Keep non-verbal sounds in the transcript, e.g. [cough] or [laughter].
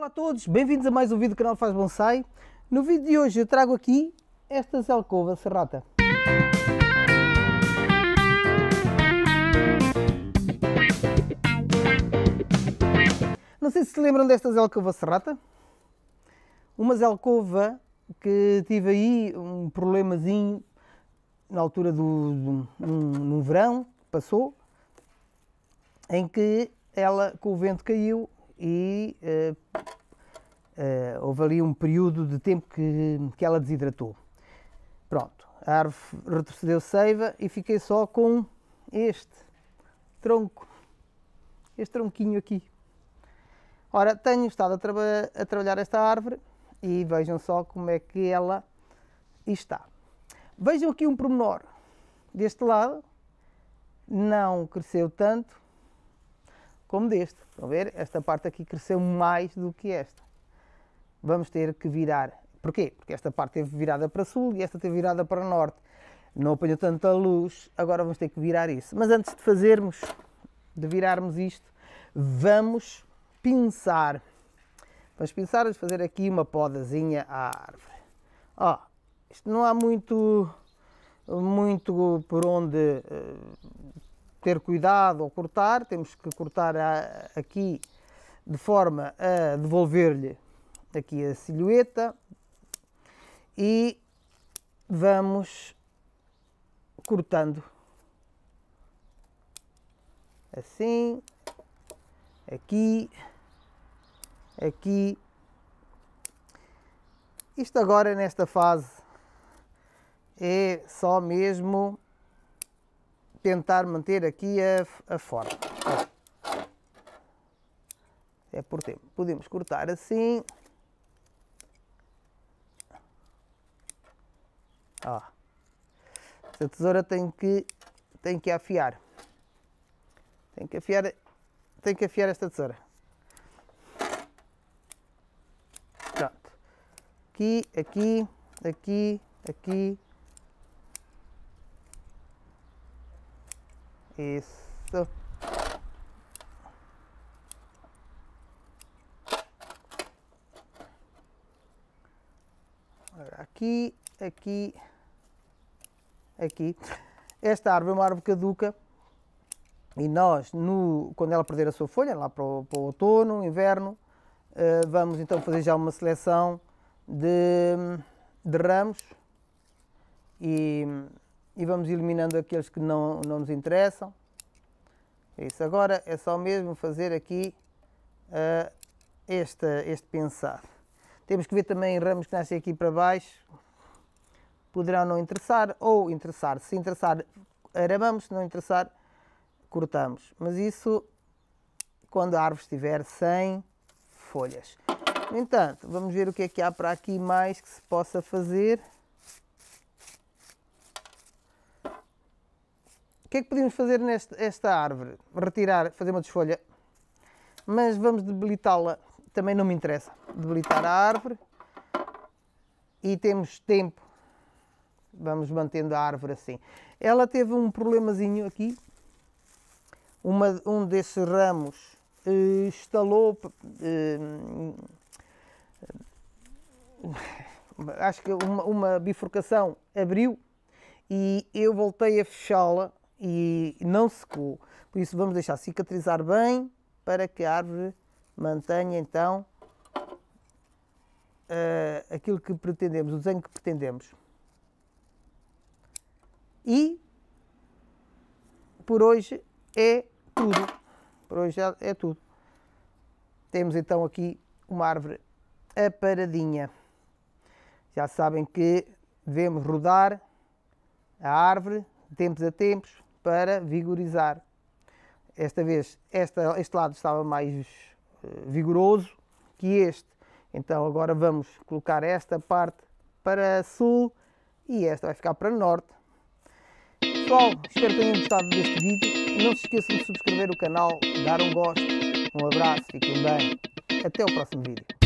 Olá a todos, bem-vindos a mais um vídeo do canal Faz Bonsai. No vídeo de hoje eu trago aqui esta zelcova serrata. Não sei se se lembram desta zelcova serrata. Uma alcova que tive aí um problemazinho na altura do, do um, no verão que passou, em que ela com o vento caiu e eh, eh, houve ali um período de tempo que, que ela desidratou. Pronto, a árvore retrocedeu seiva e fiquei só com este tronco, este tronquinho aqui. Ora, tenho estado a, a trabalhar esta árvore e vejam só como é que ela está. Vejam aqui um pormenor. Deste lado não cresceu tanto, como deste. Estão a ver? Esta parte aqui cresceu mais do que esta. Vamos ter que virar. Porquê? Porque esta parte teve virada para sul e esta teve virada para norte. Não apanhou tanta luz, agora vamos ter que virar isso. Mas antes de fazermos, de virarmos isto, vamos pinçar. Vamos pinçar, em fazer aqui uma podazinha à árvore. Ó, oh, isto não há muito, muito por onde eh, ter cuidado ao cortar, temos que cortar a, aqui de forma a devolver-lhe aqui a silhueta e vamos cortando assim, aqui, aqui. Isto agora nesta fase é só mesmo tentar manter aqui a, a forma. É por tempo. Podemos cortar assim. Ó. A tesoura tem que, tem que afiar. Tem que afiar, tem que afiar esta tesoura. Pronto. Aqui, aqui, aqui, aqui, Isso. Aqui, aqui, aqui. Esta árvore é uma árvore caduca e nós, no, quando ela perder a sua folha, lá para o, para o outono, inverno, eh, vamos então fazer já uma seleção de, de ramos e e vamos eliminando aqueles que não, não nos interessam. É isso. Agora é só mesmo fazer aqui uh, este, este pensado. Temos que ver também ramos que nascem aqui para baixo. Poderão não interessar ou interessar. Se interessar, aramamos. Se não interessar, cortamos. Mas isso quando a árvore estiver sem folhas. No entanto, vamos ver o que é que há para aqui mais que se possa fazer. que é que podemos fazer nesta árvore? Retirar, fazer uma desfolha, mas vamos debilitá-la. Também não me interessa debilitar a árvore e temos tempo. Vamos mantendo a árvore assim. Ela teve um problemazinho aqui. Uma, um desses ramos uh, estalou. Uh, uh, [laughs] acho que uma, uma bifurcação abriu e eu voltei a fechá-la e não secou. Por isso vamos deixar cicatrizar bem para que a árvore mantenha então uh, aquilo que pretendemos, o desenho que pretendemos. E por hoje é tudo. Por hoje é tudo. Temos então aqui uma árvore aparadinha. Já sabem que devemos rodar a árvore de tempos a tempos para vigorizar. Esta vez esta, este lado estava mais eh, vigoroso que este. Então agora vamos colocar esta parte para sul e esta vai ficar para norte. Pessoal, espero que tenham gostado deste vídeo. Não se esqueçam de subscrever o canal, dar um gosto. Um abraço, fiquem bem. Até o próximo vídeo.